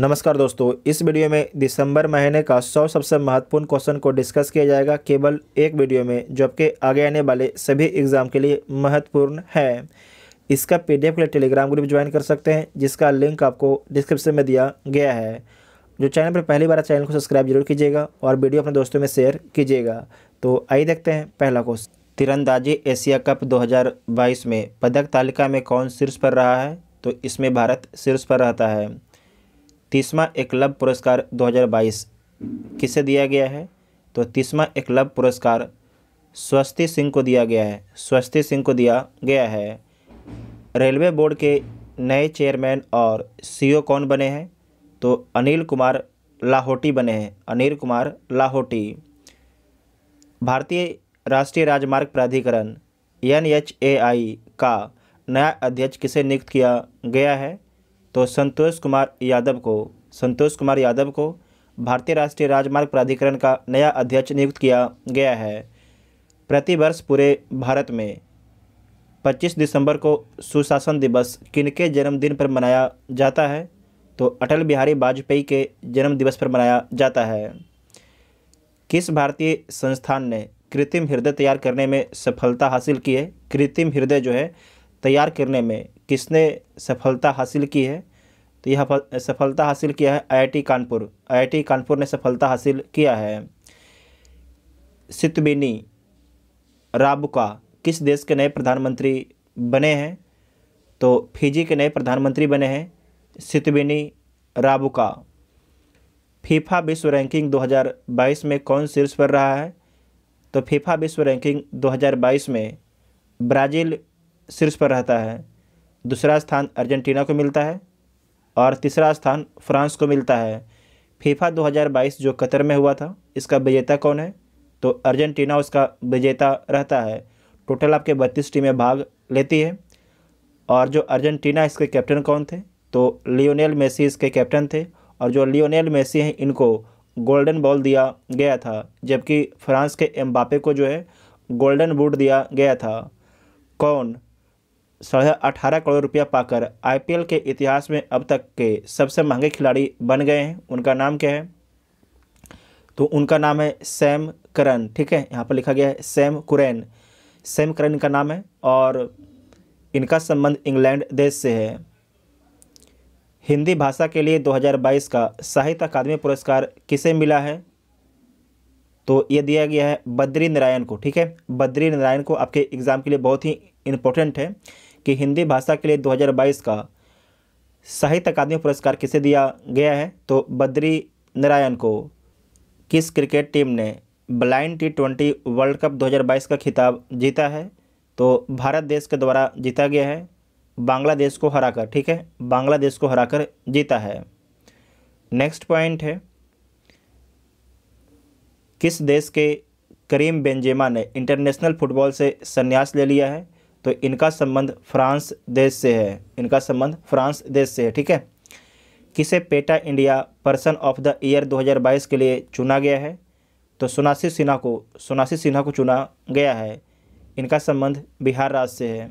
नमस्कार दोस्तों इस वीडियो में दिसंबर महीने का 100 सबसे महत्वपूर्ण क्वेश्चन को डिस्कस किया जाएगा केवल एक वीडियो में जो आपके आगे आने वाले सभी एग्जाम के लिए महत्वपूर्ण है इसका पीडीएफ के लिए टेलीग्राम ग्रुप ज्वाइन कर सकते हैं जिसका लिंक आपको डिस्क्रिप्शन में दिया गया है जो चैनल पर पहली बार चैनल को सब्सक्राइब जरूर कीजिएगा और वीडियो अपने दोस्तों में शेयर कीजिएगा तो आइए देखते हैं पहला क्वेश्चन तिरंदाजी एशिया कप 2022 में पदक तालिका में कौन शीर्ष पर रहा है तो इसमें भारत शीर्ष पर रहता है तीसवा एकलव्य पुरस्कार 2022 किसे दिया गया है तो तीसवा एकलव्य पुरस्कार स्वस्ति सिंह को दिया गया है स्वस्ति सिंह को दिया गया है रेलवे बोर्ड के नए चेयरमैन और सीईओ कौन बने हैं तो अनिल कुमार लाहौटी बने हैं अनिल कुमार लाहौटी भारतीय राष्ट्रीय राजमार्ग प्राधिकरण एन का नया अध्यक्ष किसे नियुक्त किया गया है तो संतोष कुमार यादव को संतोष कुमार यादव को भारतीय राष्ट्रीय राजमार्ग प्राधिकरण का नया अध्यक्ष नियुक्त किया गया है प्रतिवर्ष पूरे भारत में 25 दिसंबर को सुशासन दिवस किनके जन्मदिन पर मनाया जाता है तो अटल बिहारी वाजपेयी के जन्म दिवस पर मनाया जाता है किस भारतीय संस्थान ने कृत्रिम हृदय तैयार करने में सफलता हासिल की है कृत्रिम हृदय जो है तैयार करने में किसने सफलता हासिल की है तो यह सफलता हासिल किया है आईआईटी कानपुर आईआईटी कानपुर ने सफलता हासिल किया है सितबिनी राबुका किस देश के नए प्रधानमंत्री बने हैं तो फिजी के नए प्रधानमंत्री बने हैं सितबिनी राबुका फीफा विश्व रैंकिंग 2022 में कौन शीर्ष पर रहा है तो फीफा विश्व रैंकिंग 2022 में ब्राज़ील शीर्ष पर रहता है दूसरा स्थान अर्जेंटीना को मिलता है और तीसरा स्थान फ्रांस को मिलता है फीफा 2022 जो कतर में हुआ था इसका विजेता कौन है तो अर्जेंटीना उसका विजेता रहता है टोटल आपके बत्तीस टीमें भाग लेती है और जो अर्जेंटीना इसके कैप्टन कौन थे तो लियोनेल मेसी इसके कैप्टन थे और जो लियोनेल मेसी हैं इनको गोल्डन बॉल दिया गया था जबकि फ्रांस के एम्बापे को जो है गोल्डन बूट दिया गया था कौन साढ़े अठारह करोड़ रुपया पाकर आईपीएल के इतिहास में अब तक के सबसे महंगे खिलाड़ी बन गए हैं उनका नाम क्या है तो उनका नाम है सैम करन ठीक है यहाँ पर लिखा गया है सैम कुरैन सैम करन का नाम है और इनका संबंध इंग्लैंड देश से है हिंदी भाषा के लिए 2022 का साहित्य अकादमी पुरस्कार किसे मिला है तो ये दिया गया है बद्री नारायण को ठीक है बद्री नारायण को आपके एग्ज़ाम के लिए बहुत ही इम्पोर्टेंट है कि हिंदी भाषा के लिए 2022 का साहित्य अकादमी पुरस्कार किसे दिया गया है तो बद्री नारायण को किस क्रिकेट टीम ने blind T twenty world cup 2022 का खिताब जीता है तो भारत देश के द्वारा जीता गया है बांग्लादेश को हराकर ठीक है बांग्लादेश को हराकर जीता है नेक्स्ट पॉइंट है किस देश के करीम बेंजेमा ने इंटरनेशनल फुटबॉल से संन्यास ले लिया है तो इनका संबंध फ्रांस देश से है इनका संबंध फ्रांस देश से है ठीक है किसे PETA India person of the year 2022 के लिए चुना गया है तो सोनासी सिन्हा को सोनासी सिन्हा को चुना गया है इनका संबंध बिहार राज्य से है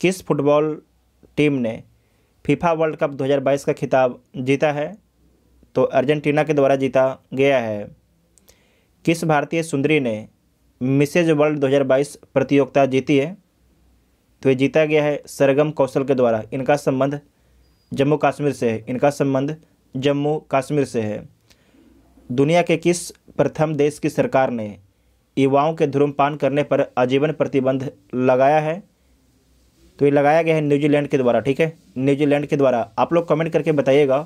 किस फुटबॉल टीम ने फीफा वर्ल्ड कप 2022 का खिताब जीता है तो अर्जेंटीना के द्वारा जीता गया है किस भारतीय सुंदरी ने मिसेज वर्ल्ड 2022 प्रतियोगिता जीती है तो ये जीता गया है सरगम कौशल के द्वारा इनका संबंध जम्मू कश्मीर से है इनका संबंध जम्मू कश्मीर से है दुनिया के किस प्रथम देश की सरकार ने युवाओं के धूम्रपान करने पर आजीवन प्रतिबंध लगाया है तो ये लगाया गया है न्यूजीलैंड के द्वारा ठीक है न्यूजीलैंड के द्वारा आप लोग कमेंट करके बताइएगा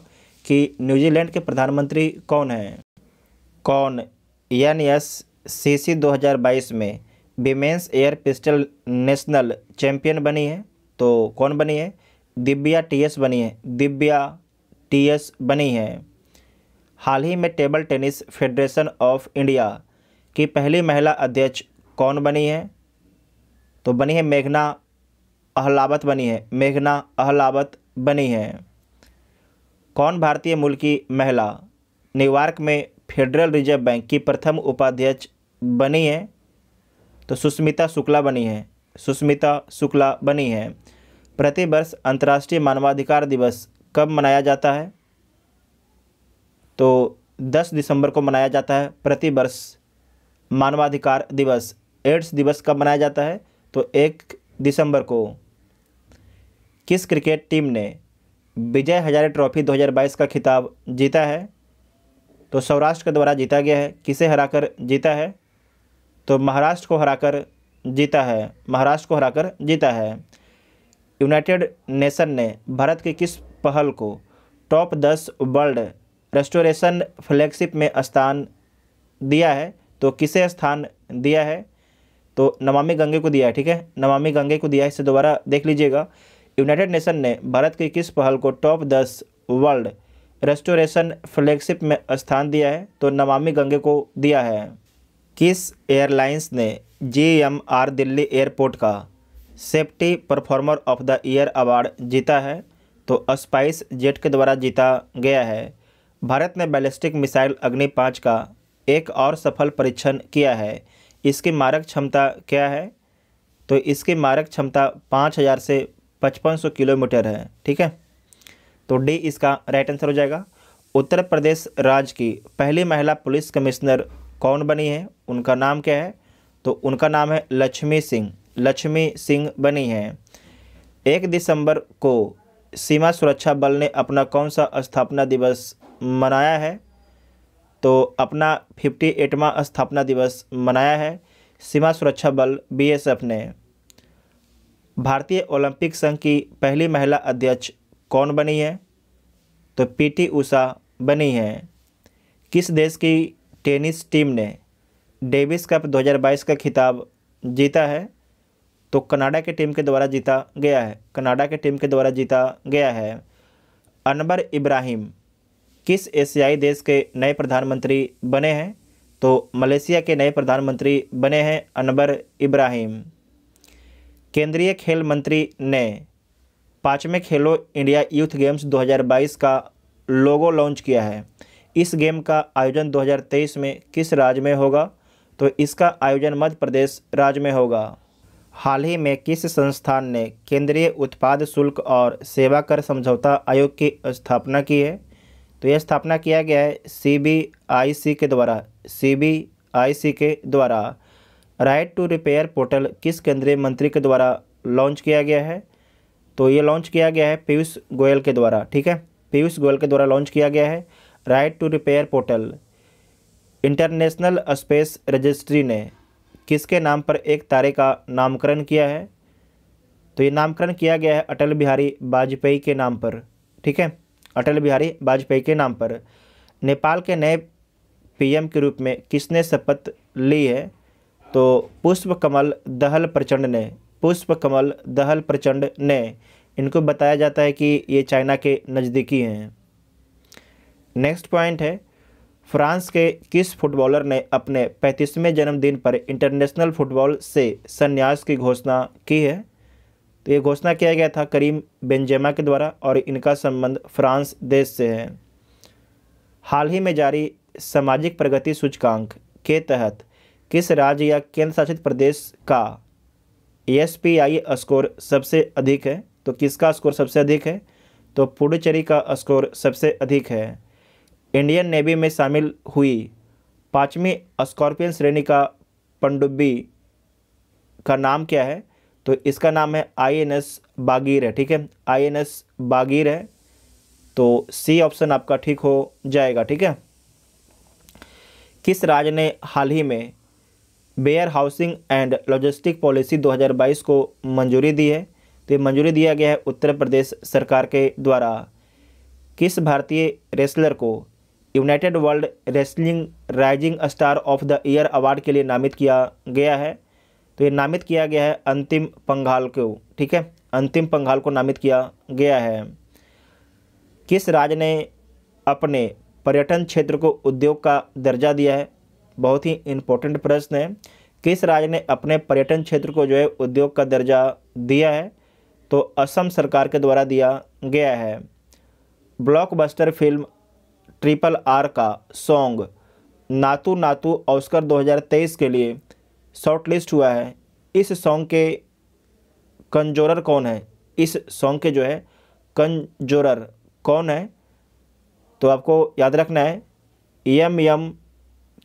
कि न्यूजीलैंड के प्रधानमंत्री कौन हैं कौन एन एस सी सी दो में women's air pistol national champion बनी है तो कौन बनी है दिव्या टीएस बनी है दिव्या टीएस बनी है हाल ही में table tennis federation of India की पहली महिला अध्यक्ष कौन बनी है तो बनी है मेघना अहलावत बनी है मेघना अहलावत बनी है कौन भारतीय मूल की महिला न्यूयॉर्क में फेडरल रिजर्व बैंक की प्रथम उपाध्यक्ष बनी है तो सुष्मिता शुक्ला बनी है सुष्मिता शुक्ला बनी है प्रतिवर्ष अंतर्राष्ट्रीय मानवाधिकार दिवस कब मनाया जाता है तो 10 दिसंबर को मनाया जाता है प्रतिवर्ष मानवाधिकार दिवस एड्स दिवस कब मनाया जाता है तो एक दिसंबर को किस क्रिकेट टीम ने विजय हजारे ट्रॉफी 2022 का खिताब जीता है तो सौराष्ट्र के द्वारा जीता गया है किसे हराकर जीता है तो महाराष्ट्र को हराकर जीता है महाराष्ट्र को हराकर जीता है यूनाइटेड नेशन ने भारत की किस पहल को टॉप दस वर्ल्ड रेस्टोरेशन फ्लैगशिप में स्थान दिया है तो किसे स्थान दिया है तो नमामि गंगे को दिया है ठीक है नमामि गंगे को दिया है इसे दोबारा देख लीजिएगा यूनाइटेड नेशन ने भारत की किस पहल को टॉप दस वर्ल्ड रेस्टोरेशन फ्लैगशिप में स्थान दिया है तो नमामि गंगे को दिया है किस एयरलाइंस ने G M R Delhi airport का safety performer of the year award जीता है तो स्पाइस जेट के द्वारा जीता गया है भारत ने बैलिस्टिक मिसाइल अग्नि पाँच का एक और सफल परीक्षण किया है इसकी मारक क्षमता क्या है तो इसकी मारक क्षमता पाँच हज़ार से पचपन सौ किलोमीटर है ठीक है तो डी इसका राइट आंसर हो जाएगा उत्तर प्रदेश राज्य की पहली महिला पुलिस कमिश्नर कौन बनी है उनका नाम क्या है तो उनका नाम है लक्ष्मी सिंह लक्ष्मी सिंह बनी है एक दिसंबर को सीमा सुरक्षा बल ने अपना कौन सा स्थापना दिवस मनाया है तो अपना फिफ्टी एटवा स्थापना दिवस मनाया है सीमा सुरक्षा बल बीएसएफ ने भारतीय ओलंपिक संघ की पहली महिला अध्यक्ष कौन बनी है तो पीटी उषा बनी है किस देश की टेनिस टीम ने डेविस कप 2022 का खिताब जीता है तो कनाडा के टीम के द्वारा जीता गया है कनाडा के टीम के द्वारा जीता गया है अनबर इब्राहिम किस एशियाई देश के नए प्रधानमंत्री बने हैं तो मलेशिया के नए प्रधानमंत्री बने हैं अनबर इब्राहिम केंद्रीय खेल मंत्री ने पाँचवें खेलो इंडिया यूथ गेम्स 2022 का लोगो लॉन्च किया है इस गेम का आयोजन 2023 में किस राज्य में होगा तो इसका आयोजन मध्य प्रदेश राज्य में होगा हाल ही में किस संस्थान ने केंद्रीय उत्पाद शुल्क और सेवा कर समझौता आयोग की स्थापना की है तो यह स्थापना किया गया है सी के द्वारा सी के द्वारा राइट टू रिपेयर पोर्टल किस केंद्रीय मंत्री के द्वारा लॉन्च किया गया है तो ये लॉन्च किया गया है पीयूष गोयल के द्वारा ठीक है पीयूष गोयल के द्वारा लॉन्च किया गया है right to repair portal international space registry ने किसके नाम पर एक तारे का नामकरण किया है तो ये नामकरण किया गया है अटल बिहारी वाजपेयी के नाम पर ठीक है अटल बिहारी वाजपेयी के नाम पर नेपाल के नए पीएम के रूप में किसने शपथ ली है तो पुष्प कमल दहल प्रचंड ने पुष्प कमल दहल प्रचंड ने इनको बताया जाता है कि ये चाइना के नज़दीकी हैं नेक्स्ट पॉइंट है फ्रांस के किस फुटबॉलर ने अपने पैंतीसवें जन्मदिन पर इंटरनेशनल फुटबॉल से संन्यास की घोषणा की है तो ये घोषणा किया गया था करीम बेंजेमा के द्वारा और इनका संबंध फ्रांस देश से है हाल ही में जारी सामाजिक प्रगति सूचकांक के तहत किस राज्य या केंद्र शासित प्रदेश का एस पी आई स्कोर सबसे अधिक है तो किसका स्कोर सबसे अधिक है तो पुडुचेरी का स्कोर सबसे अधिक है इंडियन नेवी में शामिल हुई पाँचवीं स्कॉर्पियन श्रेणी का पनडुब्बी का नाम क्या है तो इसका नाम है आईएनएस बागीर है ठीक है आईएनएस बागीर है तो सी ऑप्शन आपका ठीक हो जाएगा ठीक है किस राज्य ने हाल ही में warehousing and logistic policy 2022 को मंजूरी दी है तो ये मंजूरी दिया गया है उत्तर प्रदेश सरकार के द्वारा किस भारतीय रेसलर को United World Wrestling rising star of the year award के लिए नामित किया गया है तो ये नामित किया गया है अंतिम पंघाल को ठीक है अंतिम पंघाल को नामित किया गया है किस राज्य ने अपने पर्यटन क्षेत्र को उद्योग का दर्जा दिया है बहुत ही इम्पोर्टेंट प्रश्न है किस राज्य ने अपने पर्यटन क्षेत्र को जो है उद्योग का दर्जा दिया है तो असम सरकार के द्वारा दिया गया है ब्लॉकबस्टर फिल्म ट्रिपल आर का सॉन्ग नातू नातू ऑस्कर 2023 के लिए शॉर्टलिस्ट हुआ है इस सॉन्ग के कंजोरर कौन है इस सॉन्ग के जो है कंजोरर कौन है तो आपको याद रखना है यम यम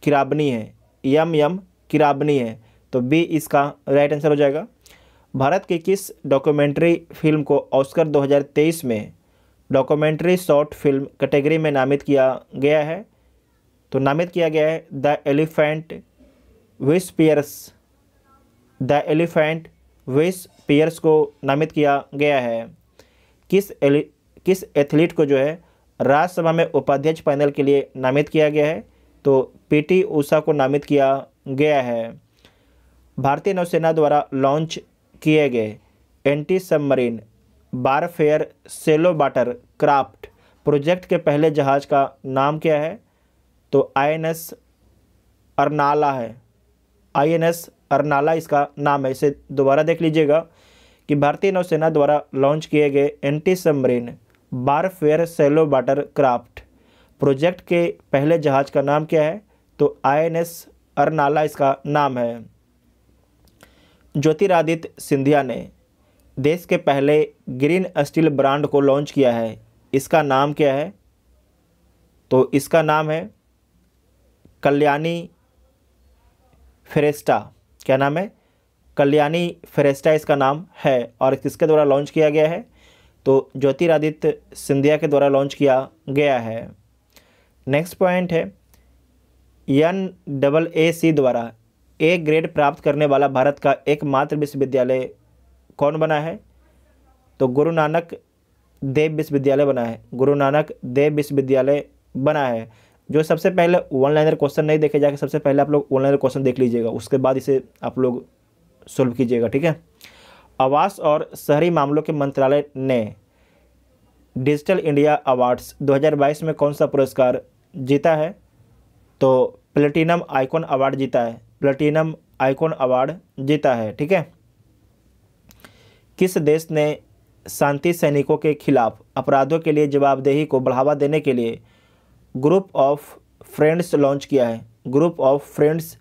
किराबनी है यम यम किराबनी है तो बी इसका राइट आंसर हो जाएगा भारत की किस डॉक्यूमेंट्री फिल्म को ऑस्कर 2023 में डॉक्यूमेंट्री शॉर्ट फिल्म कैटेगरी में नामित किया गया है तो नामित किया गया है the elephant whisperers the elephant whisperers को नामित किया गया है किस एलि किस एथलीट को जो है राज्यसभा में उपाध्यक्ष पैनल के लिए नामित किया गया है तो पीटी ऊषा को नामित किया गया है भारतीय नौसेना द्वारा लॉन्च किए गए anti submarine warfare shallow water craft project के पहले जहाज़ का नाम क्या है तो आईएनएस अरनाला है आईएनएस अरनाला इसका नाम है इसे दोबारा देख लीजिएगा कि भारतीय नौसेना द्वारा लॉन्च किए गए anti submarine warfare shallow water craft project के पहले जहाज़ का नाम क्या है तो आईएनएस अरनाला इसका नाम है ज्योतिरादित्य सिंधिया ने देश के पहले ग्रीन स्टील ब्रांड को लॉन्च किया है इसका नाम क्या है तो इसका नाम है कल्याणी फेरेस्टा क्या नाम है कल्याणी फेरेस्टा इसका नाम है और किसके द्वारा लॉन्च किया गया है तो ज्योतिरादित्य सिंधिया के द्वारा लॉन्च किया गया है नेक्स्ट पॉइंट है एन डबल ए सी द्वारा ए ग्रेड प्राप्त करने वाला भारत का एकमात्र विश्वविद्यालय कौन बना है तो गुरु नानक देव विश्वविद्यालय बना है गुरु नानक देव विश्वविद्यालय बना है जो सबसे पहले वन लाइनर क्वेश्चन नहीं देखे जाके सबसे पहले आप लोग वन लाइनर क्वेश्चन देख लीजिएगा उसके बाद इसे आप लोग सोल्व कीजिएगा ठीक है आवास और शहरी मामलों के मंत्रालय ने डिजिटल इंडिया अवार्ड्स 2022 में कौन सा पुरस्कार जीता है तो प्लेटिनम आइकॉन अवार्ड जीता है प्लेटिनम आइकॉन अवार्ड जीता है ठीक है किस देश ने शांति सैनिकों के खिलाफ अपराधों के लिए जवाबदेही को बढ़ावा देने के लिए ग्रुप ऑफ फ्रेंड्स लॉन्च किया है ग्रुप ऑफ फ्रेंड्स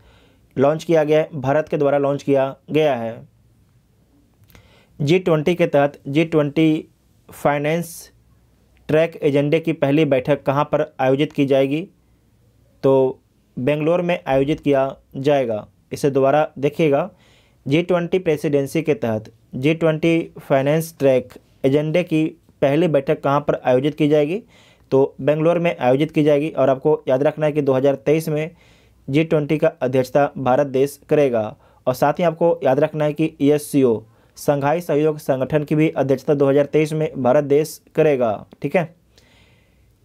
लॉन्च किया गया है भारत के द्वारा लॉन्च किया गया है जी ट्वेंटी के तहत जी ट्वेंटी फाइनेंस ट्रैक एजेंडे की पहली बैठक कहाँ पर आयोजित की जाएगी तो बेंगलोर में आयोजित किया जाएगा इसे दोबारा देखिएगा जी ट्वेंटी प्रेसिडेंसी के तहत जी ट्वेंटी फाइनेंस ट्रैक एजेंडे की पहली बैठक कहाँ पर आयोजित की जाएगी तो बेंगलोर में आयोजित की जाएगी और आपको याद रखना है कि 2023 में जी ट्वेंटी का अध्यक्षता भारत देश करेगा और साथ ही आपको याद रखना है कि ई e संघाई सहयोग संगठन की भी अध्यक्षता 2023 में भारत देश करेगा ठीक है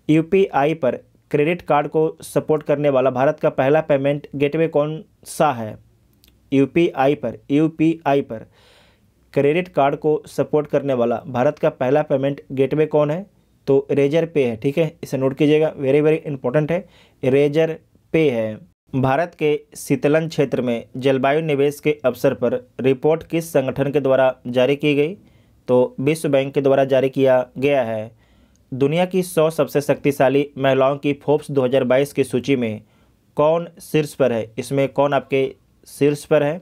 यूपीआई पर क्रेडिट कार्ड को सपोर्ट करने वाला भारत का पहला पेमेंट गेटवे कौन सा है यू पर यू पर क्रेडिट कार्ड को सपोर्ट करने वाला भारत का पहला पेमेंट गेटवे कौन है तो रेजर पे है ठीक है इसे नोट कीजिएगा वेरी वेरी इंपॉर्टेंट है रेजर पे है भारत के शीतलन क्षेत्र में जलवायु निवेश के अवसर पर रिपोर्ट किस संगठन के द्वारा जारी की गई तो विश्व बैंक के द्वारा जारी किया गया है दुनिया की सौ सबसे शक्तिशाली महिलाओं की फोप्स 2022 की सूची में कौन शीर्ष पर है इसमें कौन आपके शीर्ष पर है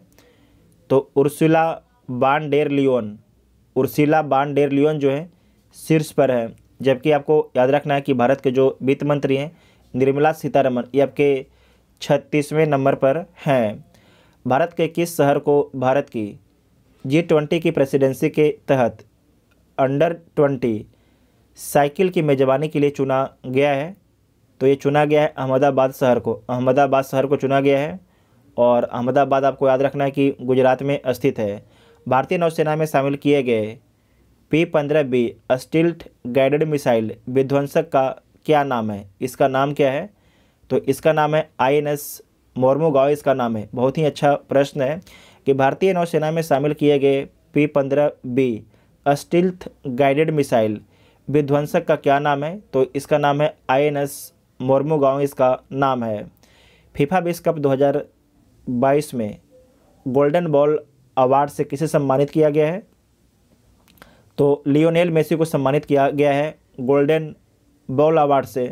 तो उर्सुला बान डेर लियोन उर्सिला बान डेर लियोन जो है शीर्ष पर है जबकि आपको याद रखना है कि भारत के जो वित्त मंत्री हैं निर्मला सीतारमन ये आपके छत्तीसवें नंबर पर हैं भारत के किस शहर को भारत की जी ट्वेंटी की प्रेसिडेंसी के तहत अंडर ट्वेंटी साइकिल की मेजबानी के लिए चुना गया है तो ये चुना गया है अहमदाबाद शहर को अहमदाबाद शहर को चुना गया है और अहमदाबाद आपको याद रखना है कि गुजरात में स्थित है भारतीय नौसेना में शामिल किए गए पी पंद्रह बी स्टिल्ट गाइडेड मिसाइल विध्वंसक का क्या नाम है इसका नाम क्या है तो इसका नाम है आई एन एस इसका नाम है बहुत ही अच्छा प्रश्न है कि भारतीय नौसेना में शामिल किए गए पी पंद्रह बी स्टिल्थ गाइडेड मिसाइल विध्वंसक का क्या नाम है तो इसका नाम है आई एन एस मोर्मो इसका नाम है फीफा विश्व कप दो में गोल्डन बॉल अवार्ड से किसे सम्मानित किया गया है तो लियोनेल मेसी को सम्मानित किया गया है गोल्डन बॉल अवार्ड से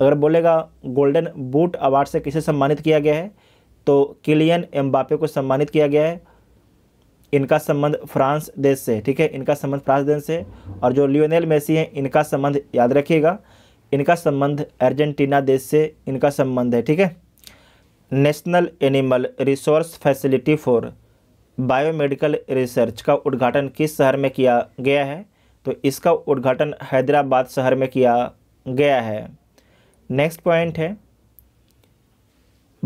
अगर बोलेगा गोल्डन बूट अवार्ड से किसे सम्मानित किया गया है तो किलियन एम्बापे को सम्मानित किया गया है इनका संबंध फ्रांस देश से ठीक है इनका संबंध फ्रांस देश से और जो लियोनेल मेसी हैं इनका संबंध याद रखिएगा इनका संबंध अर्जेंटीना देश से इनका संबंध है ठीक है national animal resource facility for biomedical research का उद्घाटन किस शहर में किया गया है तो इसका उद्घाटन हैदराबाद शहर में किया गया है नेक्स्ट पॉइंट है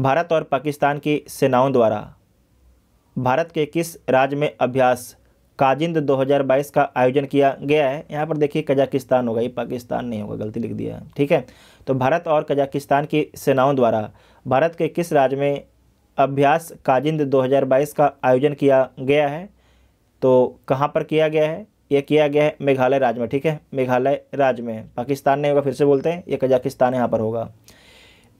भारत और पाकिस्तान की सेनाओं द्वारा भारत के किस राज्य में अभ्यास काजिंद 2022 का आयोजन किया गया है यहाँ पर देखिए कजाकिस्तान होगा ये पाकिस्तान नहीं होगा गलती लिख दिया ठीक है तो भारत और कजाकिस्तान की सेनाओं द्वारा भारत के किस राज्य में अभ्यास काजिंद 2022 का आयोजन किया गया है तो कहाँ पर किया गया है यह किया गया है मेघालय राज्य में ठीक है मेघालय राज्य में पाकिस्तान नहीं होगा फिर से बोलते हैं ये कजाकिस्तान यहाँ पर होगा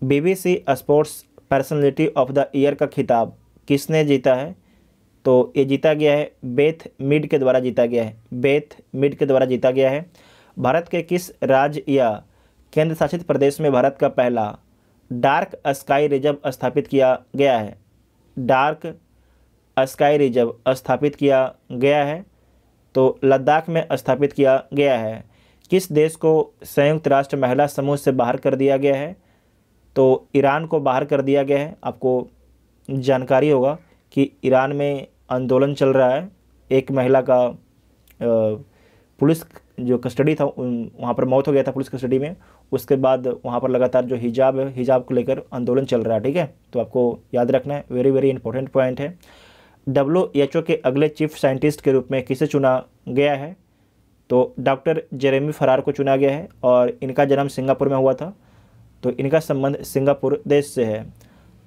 BBC sports personality of the year का खिताब किसने जीता है तो ये जीता गया है बेथ मिड के द्वारा जीता गया है बेथ मिड के द्वारा जीता गया है भारत के किस राज्य या केंद्र शासित प्रदेश में भारत का पहला डार्क स्काई रिजर्व स्थापित किया गया है डार्क स्काई रिजर्व स्थापित किया गया है तो लद्दाख में स्थापित किया गया है किस देश को संयुक्त राष्ट्र महिला समूह से बाहर कर दिया गया है तो ईरान को बाहर कर दिया गया है आपको जानकारी होगा कि ईरान में आंदोलन चल रहा है एक महिला का पुलिस जो कस्टडी था वहाँ पर मौत हो गया था पुलिस कस्टडी में उसके बाद वहाँ पर लगातार जो हिजाब है हिजाब को लेकर आंदोलन चल रहा है ठीक है तो आपको याद रखना है वेरी वेरी इंपॉर्टेंट पॉइंट है डब्ल्यू एच ओ के अगले चीफ साइंटिस्ट के रूप में किसे चुना गया है तो डॉक्टर जेरेमी फरार को चुना गया है और इनका जन्म सिंगापुर में हुआ था तो इनका संबंध सिंगापुर देश से है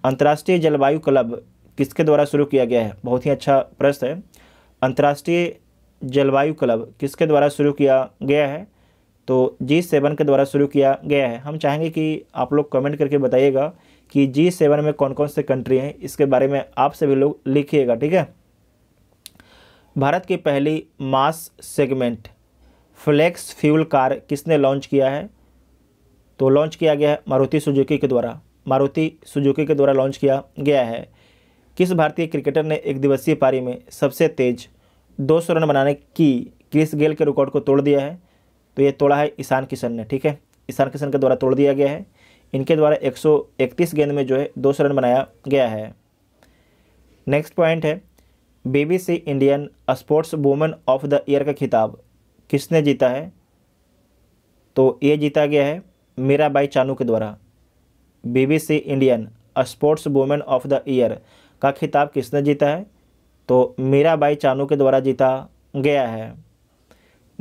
अंतर्राष्ट्रीय जलवायु क्लब किसके द्वारा शुरू किया गया है बहुत ही अच्छा प्रश्न है अंतर्राष्ट्रीय जलवायु क्लब किसके द्वारा शुरू किया गया है तो जी सेवन के द्वारा शुरू किया गया है हम चाहेंगे कि आप लोग कमेंट करके बताइएगा कि जी सेवन में कौन कौन से कंट्री हैं इसके बारे में आप सभी लोग लिखिएगा ठीक है भारत की पहली mass segment flex fuel car किसने लॉन्च किया है तो लॉन्च किया गया है मारुति सुजुकी के द्वारा मारुति सुजुकी के द्वारा लॉन्च किया गया है किस भारतीय क्रिकेटर ने एक दिवसीय पारी में सबसे तेज दो सौ रन बनाने की क्रिस गेल के रिकॉर्ड को तोड़ दिया है तो ये तोड़ा है ईशान किशन ने ठीक है ईशान किशन के द्वारा तोड़ दिया गया है इनके द्वारा 131 गेंद में जो है दो रन बनाया गया है नेक्स्ट पॉइंट है BBC Indian sports women of the year का खिताब किसने जीता है तो ये जीता गया है मीराबाई चानू के द्वारा BBC Indian sports women of the year का खिताब किसने जीता है तो मीराबाई चानू के द्वारा जीता गया है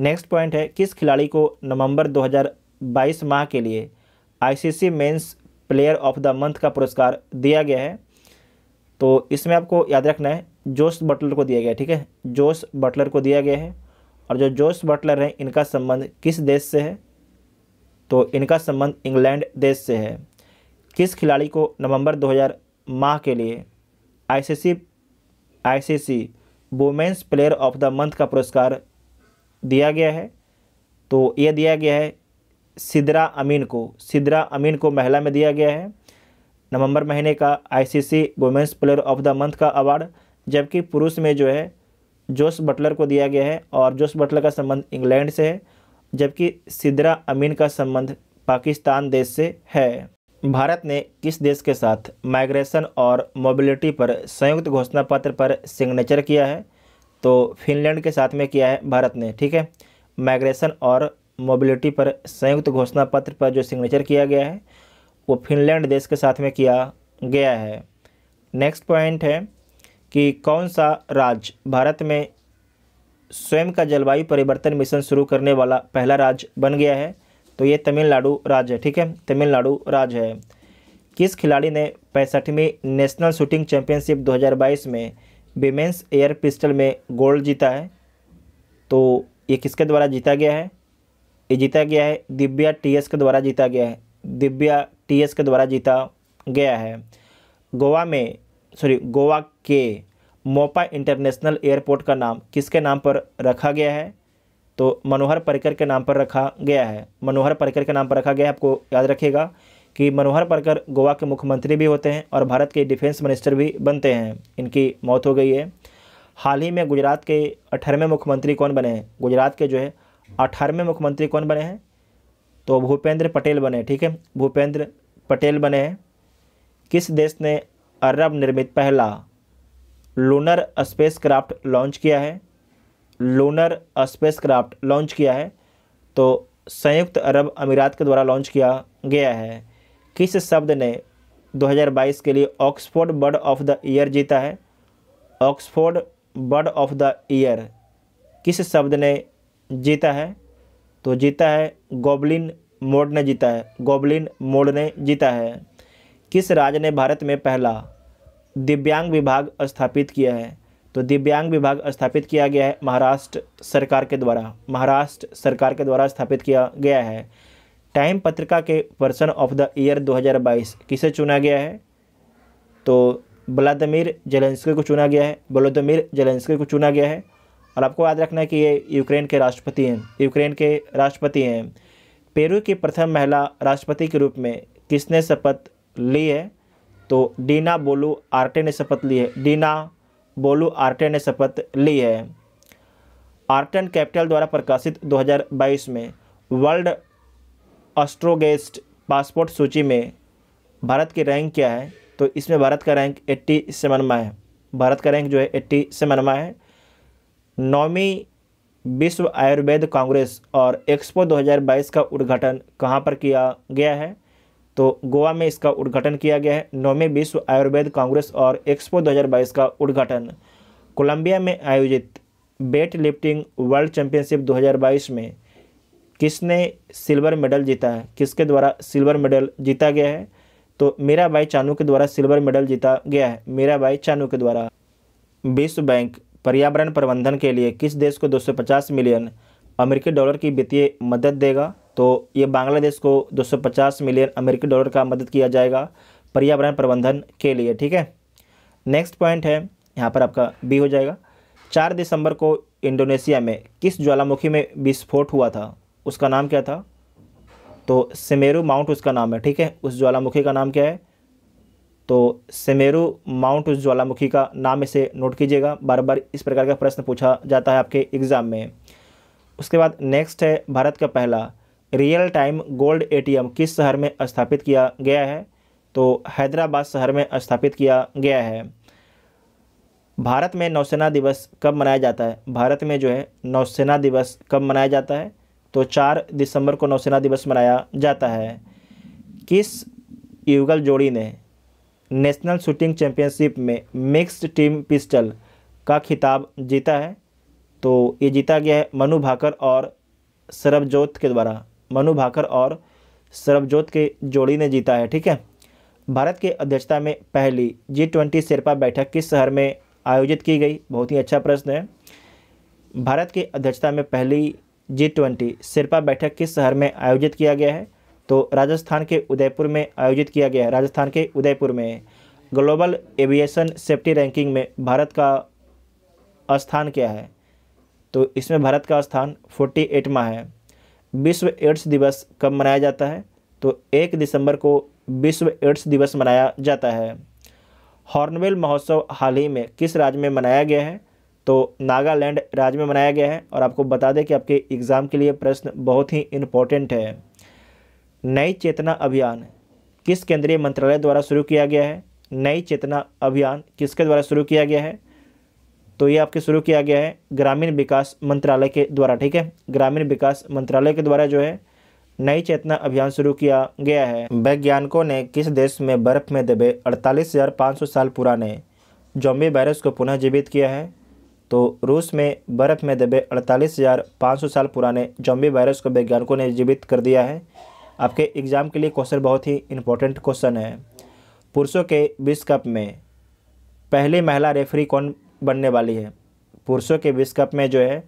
नेक्स्ट पॉइंट है किस खिलाड़ी को नवंबर 2022 माह के लिए ICC men's player of the month का पुरस्कार दिया गया है तो इसमें आपको याद रखना है जोश बटलर को दिया गया ठीक है जोश बटलर को दिया गया है और जो जोश बटलर हैं इनका संबंध किस देश से है तो इनका संबंध इंग्लैंड देश से है किस खिलाड़ी को नवंबर 2000 माह के लिए ICC ICC women's player of the month का पुरस्कार दिया गया है तो यह दिया गया है सिदरा अमीन को सिदरा अमीन को महिला में दिया गया है नवंबर महीने का ICC women's player of the month का अवार्ड जबकि पुरुष में जो है जोस बटलर को दिया गया है और जोस बटलर का संबंध इंग्लैंड से है जबकि सिदरा अमीन का संबंध पाकिस्तान देश से है भारत ने किस देश के साथ माइग्रेशन और मोबिलिटी पर संयुक्त घोषणा पत्र पर सिग्नेचर किया है तो फिनलैंड के साथ में किया है भारत ने ठीक है माइग्रेशन और मोबिलिटी पर संयुक्त घोषणा पत्र पर जो सिग्नेचर किया गया है वो फिनलैंड देश के साथ में किया गया है नेक्स्ट पॉइंट है कि कौन सा राज्य भारत में स्वयं का जलवायु परिवर्तन मिशन शुरू करने वाला पहला राज्य बन गया है तो ये तमिलनाडु राज्य है ठीक है तमिलनाडु राज्य है किस खिलाड़ी ने पैंसठवीं नेशनल शूटिंग चैंपियनशिप 2022 में वेमेंस एयर पिस्टल में गोल्ड जीता है तो ये किसके द्वारा जीता गया है ये जीता गया है दिव्या टीएस के द्वारा जीता गया है दिव्या टीएस के द्वारा जीता गया है गोवा में सॉरी गोवा के मोपा इंटरनेशनल एयरपोर्ट का नाम किसके नाम पर रखा गया है तो मनोहर पर्रिकर के नाम पर रखा गया है मनोहर पर्रिकर के नाम पर रखा गया है आपको याद रखेगा कि मनोहर पर्रिकर गोवा के मुख्यमंत्री भी होते हैं और भारत के डिफेंस मिनिस्टर भी बनते हैं इनकी मौत हो गई है हाल ही में गुजरात के अठारहवें मुख्यमंत्री कौन बने हैं गुजरात के जो है अठारहवें मुख्यमंत्री कौन बने हैं तो भूपेंद्र पटेल बने ठीक है भूपेंद्र पटेल बने हैं किस देश ने अरब निर्मित पहला लूनर स्पेस क्राफ्ट लॉन्च किया है लूनर स्पेस क्राफ्ट लॉन्च किया है तो संयुक्त अरब अमीरात के द्वारा लॉन्च किया गया है किस शब्द ने 2022 के लिए Oxford word of the year जीता है Oxford word of the year किस शब्द ने जीता है तो जीता है गोबलिन मोड ने जीता है गोबलिन मोड ने जीता है किस राज्य ने भारत में पहला दिव्यांग विभाग स्थापित किया है तो दिव्यांग विभाग स्थापित किया गया है महाराष्ट्र सरकार के द्वारा महाराष्ट्र सरकार के द्वारा स्थापित किया गया है टाइम पत्रिका के पर्सन ऑफ द ईयर 2022 किसे चुना गया है तो व्लादिमिर जेलेंस्की को चुना गया है व्लादिमिर जेलेंस्की को चुना गया है और आपको याद रखना है कि ये यूक्रेन के राष्ट्रपति हैं यूक्रेन के राष्ट्रपति हैं पेरू की प्रथम महिला राष्ट्रपति के रूप में किसने शपथ ली है तो डीना बोलू आर्टे ने शपथ ली है डीना बोलू आर्टे ने शपथ ली है आर्टन कैपिटल द्वारा प्रकाशित 2022 में वर्ल्ड ऑस्ट्रोगेस्ट पासपोर्ट सूची में भारत की रैंक क्या है तो इसमें भारत का रैंक एट्टी सेवनवा है भारत का रैंक जो है एट्टी सेवनवा है नौवीं विश्व आयुर्वेद कांग्रेस और एक्सपो 2022 का उद्घाटन कहाँ पर किया गया है तो गोवा में इसका उद्घाटन किया गया है नौवीं विश्व आयुर्वेद कांग्रेस और एक्सपो 2022 का उद्घाटन कोलंबिया में आयोजित वेट लिफ्टिंग वर्ल्ड चैंपियनशिप 2022 में किसने सिल्वर मेडल जीता है किसके द्वारा सिल्वर मेडल जीता गया है तो मेरा भाई चानू के द्वारा सिल्वर मेडल जीता गया है मेरा भाई चानू के द्वारा विश्व बैंक पर्यावरण प्रबंधन के लिए किस देश को 250 मिलियन अमेरिकी डॉलर की वित्तीय मदद देगा तो ये बांग्लादेश को 250 मिलियन अमेरिकी डॉलर का मदद किया जाएगा पर्यावरण प्रबंधन के लिए ठीक है नेक्स्ट पॉइंट है यहाँ पर आपका बी हो जाएगा चार दिसंबर को इंडोनेशिया में किस ज्वालामुखी में विस्फोट हुआ था उसका नाम क्या था तो सेमेरू माउंट उसका नाम है ठीक है उस ज्वालामुखी का नाम क्या है तो सेमेरू माउंट उस ज्वालामुखी का नाम इसे नोट कीजिएगा बार बार इस प्रकार का प्रश्न पूछा जाता है आपके एग्ज़ाम में उसके बाद नेक्स्ट है भारत का पहला रियल टाइम गोल्ड एटीएम किस शहर में स्थापित किया गया है तो हैदराबाद शहर में स्थापित किया गया है भारत में नौसेना दिवस कब मनाया जाता है भारत में जो है नौसेना दिवस कब मनाया जाता है तो चार दिसंबर को नौसेना दिवस मनाया जाता है किस युगल जोड़ी ने नेशनल शूटिंग चैंपियनशिप में मिक्स्ड टीम पिस्टल का खिताब जीता है तो ये जीता गया है मनु भाकर और सरबजोत के द्वारा मनु भाकर और सरबजोत के जोड़ी ने जीता है ठीक है भारत के अध्यक्षता में पहली जी ट्वेंटी शेरपा बैठक किस शहर में आयोजित की गई बहुत ही अच्छा प्रश्न है भारत के अध्यक्षता में पहली जी ट्वेंटी शेरपा बैठक किस शहर में आयोजित किया गया है तो राजस्थान के उदयपुर में आयोजित किया गया है राजस्थान के उदयपुर में ग्लोबल एविएशन सेफ्टी रैंकिंग में भारत का स्थान क्या है तो इसमें भारत का स्थान फोर्टी एटवा है विश्व एड्स दिवस कब मनाया जाता है तो एक दिसंबर को विश्व एड्स दिवस मनाया जाता है हॉर्नवेल महोत्सव हाल ही में किस राज्य में मनाया गया है तो नागालैंड राज्य में मनाया गया है और आपको बता दें कि आपके एग्ज़ाम के लिए प्रश्न बहुत ही इम्पोर्टेंट है नई चेतना अभियान किस केंद्रीय मंत्रालय द्वारा शुरू किया गया है नई चेतना अभियान किसके द्वारा शुरू किया गया है तो ये आपके शुरू किया गया है ग्रामीण विकास मंत्रालय के द्वारा ठीक है ग्रामीण विकास मंत्रालय के द्वारा जो है नई चेतना अभियान शुरू किया गया है वैज्ञानिकों ने किस देश में बर्फ में दबे अड़तालीस साल पुराने जोम्बी वायरस को पुनः जीवित किया है तो रूस में बर्फ़ में दबे 48,500 साल पुराने जॉम्बी वायरस को वैज्ञानिकों ने जीवित कर दिया है आपके एग्ज़ाम के लिए क्वेश्चन बहुत ही इम्पोर्टेंट क्वेश्चन है पुरुषों के विश्व कप में पहली महिला रेफरी कौन बनने वाली है पुरुषों के विश्व कप में जो है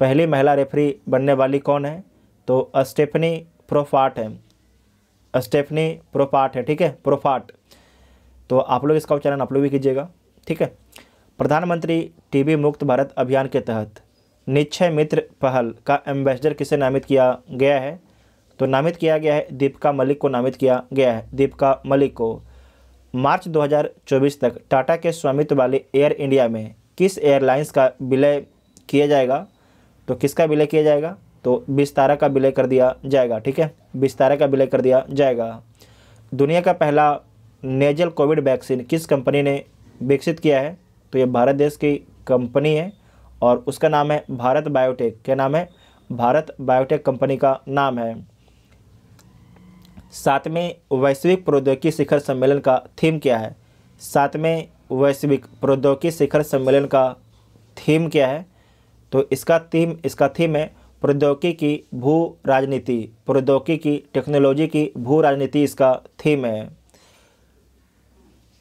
पहली महिला रेफरी बनने वाली कौन है तो स्टेफनी प्रोफाट है स्टेफनी प्रोफाट है ठीक है प्रोफाट तो आप लोग इसका उच्चारण आप लोग भी कीजिएगा ठीक है प्रधानमंत्री टीबी मुक्त भारत अभियान के तहत निश्चय मित्र पहल का एम्बेसडर किसे नामित किया गया है तो नामित किया गया है दीपिका मलिक को नामित किया गया है दीपिका मलिक को मार्च 2024 तक टाटा के स्वामित्व वाले एयर इंडिया में किस एयरलाइंस का विलय किया जाएगा तो किसका विलय किया जाएगा तो बिस्तारा का विलय कर दिया जाएगा ठीक है बिस्तारा का विलय कर दिया जाएगा दुनिया का पहला नेजल कोविड वैक्सीन किस कंपनी ने विकसित किया है तो ये भारत देश की कंपनी है और उसका नाम है भारत बायोटेक क्या नाम है भारत बायोटेक कंपनी का नाम है सातवें वैश्विक प्रौद्योगिकी शिखर सम्मेलन का थीम क्या है सातवें वैश्विक प्रौद्योगिकी शिखर सम्मेलन का थीम क्या है तो इसका थीम इसका थीम है प्रौद्योगिकी की भू राजनीति प्रौद्योगिकी की टेक्नोलॉजी की भू राजनीति इसका थीम है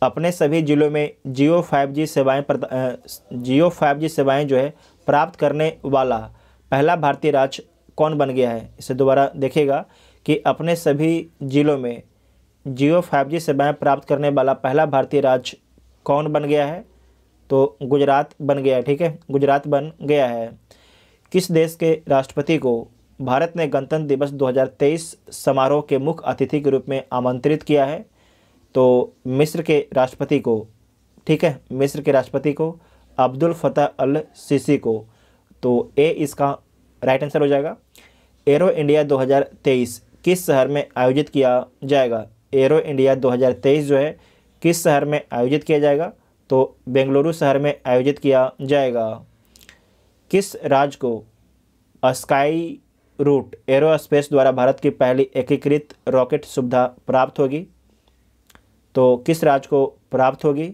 अपने सभी ज़िलों में जियो फाइव जी सेवाएँ जियो फाइव जी सेवाएँ जो है प्राप्त करने वाला पहला भारतीय राज्य कौन बन गया है इसे दोबारा देखेगा कि अपने सभी ज़िलों में जियो फाइव जी सेवाएँ प्राप्त करने वाला पहला भारतीय राज्य कौन बन गया है तो गुजरात बन गया है ठीक है गुजरात बन गया है किस देश के राष्ट्रपति को भारत ने गणतंत्र दिवस 2023 समारोह के मुख्य अतिथि के रूप में आमंत्रित किया है तो मिस्र के राष्ट्रपति को ठीक है मिस्र के राष्ट्रपति को अब्दुल फतेह अल सीसी को तो ए इसका राइट आंसर हो जाएगा एरो इंडिया 2023 किस शहर में आयोजित किया जाएगा एरो इंडिया 2023 जो है किस शहर में आयोजित किया जाएगा तो बेंगलुरु शहर में आयोजित किया जाएगा किस राज्य को स्काई रूट एरोस्पेस द्वारा भारत की पहली एकीकृत रॉकेट सुविधा प्राप्त होगी तो किस राज्य को प्राप्त होगी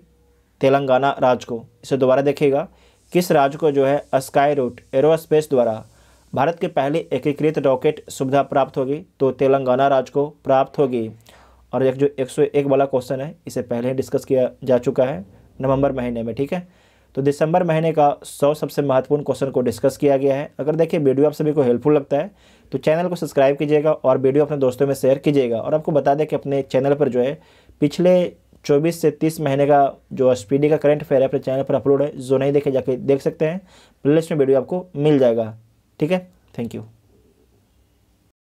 तेलंगाना राज्य को इसे दोबारा देखिएगा किस राज्य को जो है स्काई रूट एरोस्पेस द्वारा भारत के पहले एकीकृत रॉकेट सुविधा प्राप्त होगी तो तेलंगाना राज्य को प्राप्त होगी और एक जो 101 वाला क्वेश्चन है इसे पहले ही डिस्कस किया जा चुका है नवंबर महीने में ठीक है तो दिसंबर महीने का सौ सबसे महत्वपूर्ण क्वेश्चन को डिस्कस किया गया है अगर देखिए वीडियो आप सभी को हेल्पफुल लगता है तो चैनल को सब्सक्राइब कीजिएगा और वीडियो अपने दोस्तों में शेयर कीजिएगा और आपको बता दें कि अपने चैनल पर जो है पिछले 24 से 30 महीने का जो स्पीडी का करंट फेयर है अपने चैनल पर अपलोड है जो नहीं देखे जाके देख सकते हैं प्लेलिस्ट में वीडियो आपको मिल जाएगा ठीक है थैंक यू